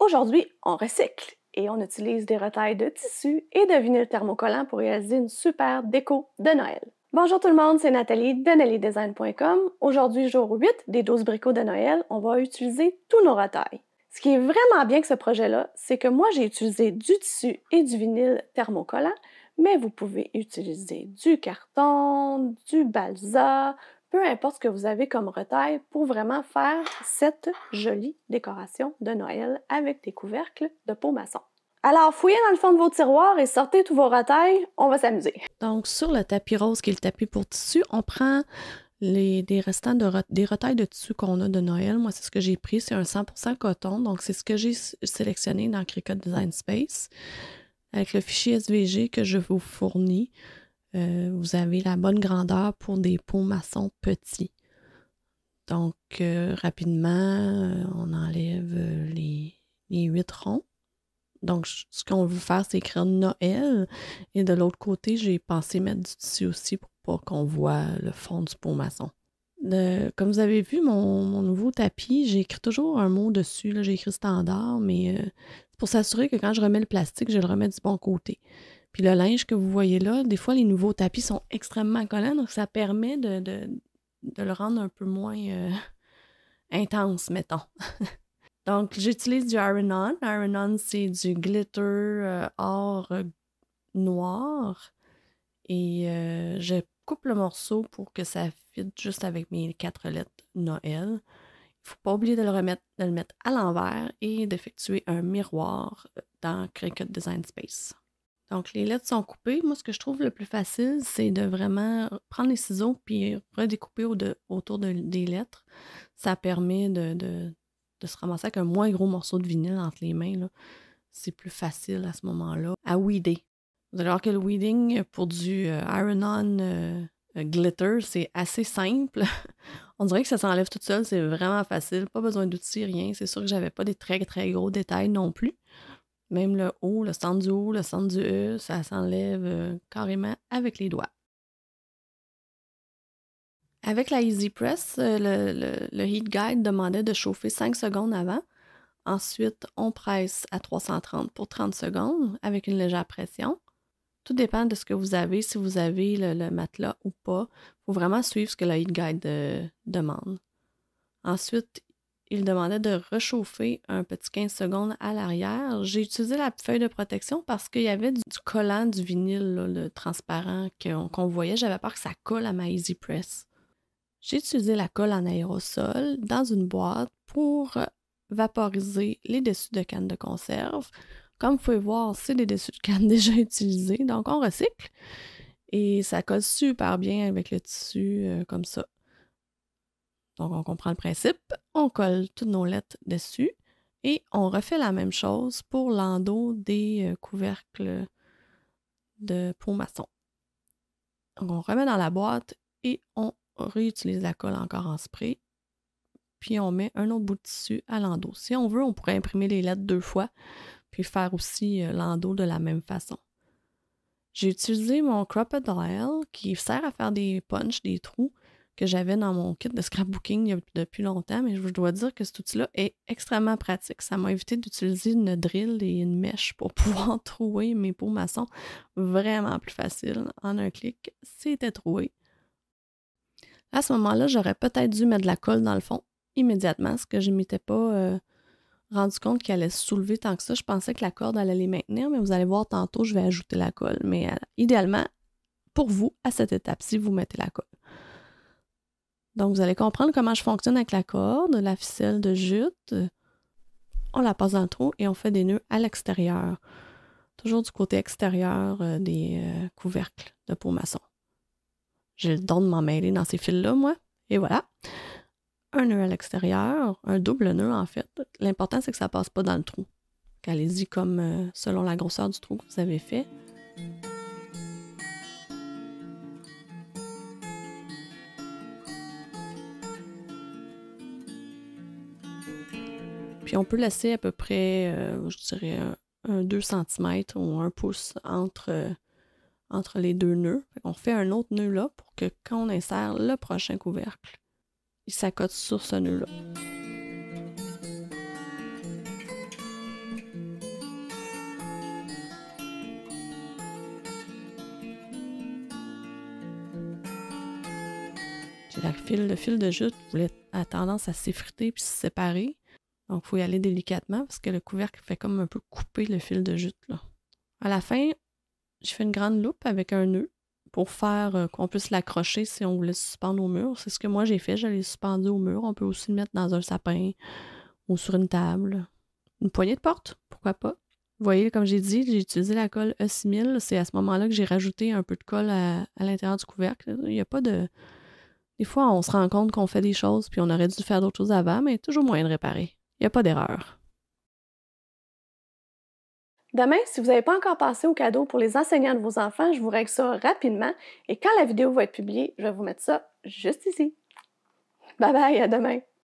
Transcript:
Aujourd'hui, on recycle et on utilise des retailles de tissu et de vinyle thermocollant pour réaliser une super déco de Noël. Bonjour tout le monde, c'est Nathalie de Aujourd'hui, jour 8 des 12 bricots de Noël, on va utiliser tous nos retailles. Ce qui est vraiment bien que ce projet-là, c'est que moi j'ai utilisé du tissu et du vinyle thermocollant, mais vous pouvez utiliser du carton, du balsa, peu importe ce que vous avez comme retail, pour vraiment faire cette jolie décoration de Noël avec des couvercles de peau maçon. Alors, fouillez dans le fond de vos tiroirs et sortez tous vos retails, on va s'amuser. Donc, sur le tapis rose qui est le tapis pour tissu, on prend les, des restants de des retails de tissu qu'on a de Noël. Moi, c'est ce que j'ai pris, c'est un 100% coton, donc c'est ce que j'ai sélectionné dans Cricut Design Space avec le fichier SVG que je vous fournis. Euh, vous avez la bonne grandeur pour des pots maçons petits. Donc, euh, rapidement, euh, on enlève les, huit ronds. Donc, ce qu'on veut faire, c'est écrire Noël. Et de l'autre côté, j'ai pensé mettre du tissu aussi pour pas qu'on voit le fond du pot maçon. comme vous avez vu, mon, nouveau tapis, j'écris toujours un mot dessus. J'ai écrit standard, mais c'est pour s'assurer que quand je remets le plastique, je le remets du bon côté. Puis le linge que vous voyez là, des fois, les nouveaux tapis sont extrêmement collants, donc ça permet de, le rendre un peu moins euh, intense, mettons. donc, j'utilise du Iron-On. Iron-On, c'est du glitter euh, or euh, noir. Et je coupe le morceau pour que ça fitte juste avec mes quatre lettres Noël. Il faut pas oublier de le remettre, de le mettre à l'envers et d'effectuer un miroir dans Cricut Design Space. Donc, les lettres sont coupées. Moi, ce que je trouve le plus facile, c'est de vraiment prendre les ciseaux puis redécouper autour des lettres. Ça permet de, se ramasser avec un moins gros morceau de vinyle entre les mains. C'est plus facile à ce moment-là à weeder. Vous allez voir que le weeding pour du euh, iron-on euh, glitter, c'est assez simple. On dirait que ça s'enlève tout seul, c'est vraiment facile, pas besoin d'outils, rien. C'est sûr que j'avais pas des très très gros détails non plus. Même le haut, le centre du haut, le centre du E, ça s'enlève euh, carrément avec les doigts. Avec la Easy Press, euh, le, Heat Guide demandait de chauffer 5 secondes avant. Ensuite, on presse à 330 pour 30 secondes avec une légère pression. Tout dépend de ce que vous avez, si vous avez le, matelas ou pas. Il faut vraiment suivre ce que le Heat Guide euh, demande. Ensuite, il demandait de réchauffer un petit 15 secondes à l'arrière. J'ai utilisé la feuille de protection parce qu'il y avait du, collant du vinyle, le transparent qu'on voyait. J'avais peur que ça colle à ma Easy Press. J'ai utilisé la colle en aérosol dans une boîte pour vaporiser les dessus de canne de conserve. Comme vous pouvez voir, c'est des dessus de canne déjà utilisés, donc on recycle. Et ça colle super bien avec le tissu euh, comme ça. Donc, on comprend le principe, on colle toutes nos lettres dessus et on refait la même chose pour l'endos des euh, couvercles de peau maçon. Donc, on remet dans la boîte et on réutilise la colle encore en spray. Puis on met un autre bout de tissu à l'endos. Si on veut, on pourrait imprimer les lettres deux fois, puis faire aussi euh, l'endos de la même façon. J'ai utilisé mon Cropped qui sert à faire des punches, des trous, que j'avais dans mon kit de scrapbooking depuis longtemps, mais je dois dire que cet outil-là est extrêmement pratique. Ça m'a évité d'utiliser une drill et une mèche pour pouvoir trouer mes pots maçons vraiment plus facile. En un clic, c'était troué. À ce moment-là, j'aurais peut-être dû mettre de la colle dans le fond immédiatement, ce que je ne m'étais pas euh, rendu compte qu'elle allait se soulever tant que ça. Je pensais que la corde allait les maintenir, mais vous allez voir tantôt, je vais ajouter la colle. Mais euh, idéalement, pour vous, à cette étape-ci, vous mettez la colle. Donc, vous allez comprendre comment je fonctionne avec la corde, la ficelle de jute. On la passe dans le trou et on fait des nœuds à l'extérieur. Toujours du côté extérieur euh, des euh, couvercles de peau maçon. J'ai le don de m'emmêler dans ces fils-là, moi. Et voilà. Un nœud à l'extérieur, un double nœud en fait. L'important, c'est que ça passe pas dans le trou. Allez-y comme euh, selon la grosseur du trou que vous avez fait. Puis on peut laisser à peu près, euh, je dirais, un 2 cm ou un pouce entre, euh, entre les deux nœuds. On fait un autre nœud là pour que quand on insère le prochain couvercle, il s'accote sur ce nœud-là. Le fil, le fil de jute a tendance à s'effriter puis se séparer. Donc, il faut y aller délicatement parce que le couvercle fait comme un peu couper le fil de jute. Là. À la fin, j'ai fait une grande loupe avec un nœud pour faire euh, qu'on puisse l'accrocher si on voulait suspendre au mur. C'est ce que moi j'ai fait. Je l'ai suspendu au mur. On peut aussi le mettre dans un sapin ou sur une table. Une poignée de porte, pourquoi pas. Vous voyez, comme j'ai dit, j'ai utilisé la colle E6000. C'est à ce moment-là que j'ai rajouté un peu de colle à, l'intérieur du couvercle. Il n'y a pas de... Des fois, on se rend compte qu'on fait des choses, puis on aurait dû faire d'autres choses avant, mais toujours moyen de réparer a pas d'erreur. Demain, si vous n'avez pas encore passé au cadeau pour les enseignants de vos enfants, je vous règle ça rapidement et quand la vidéo va être publiée, je vais vous mettre ça juste ici. Bye bye, à demain!